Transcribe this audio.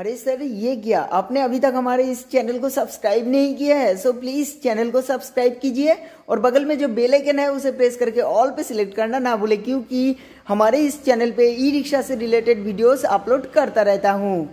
अरे सर ये क्या आपने अभी तक हमारे इस चैनल को सब्सक्राइब नहीं किया है सो प्लीज़ चैनल को सब्सक्राइब कीजिए और बगल में जो बेल आइकन है उसे प्रेस करके ऑल पे सिलेक्ट करना ना भूले क्योंकि हमारे इस चैनल पे ई रिक्शा से रिलेटेड वीडियोस अपलोड करता रहता हूँ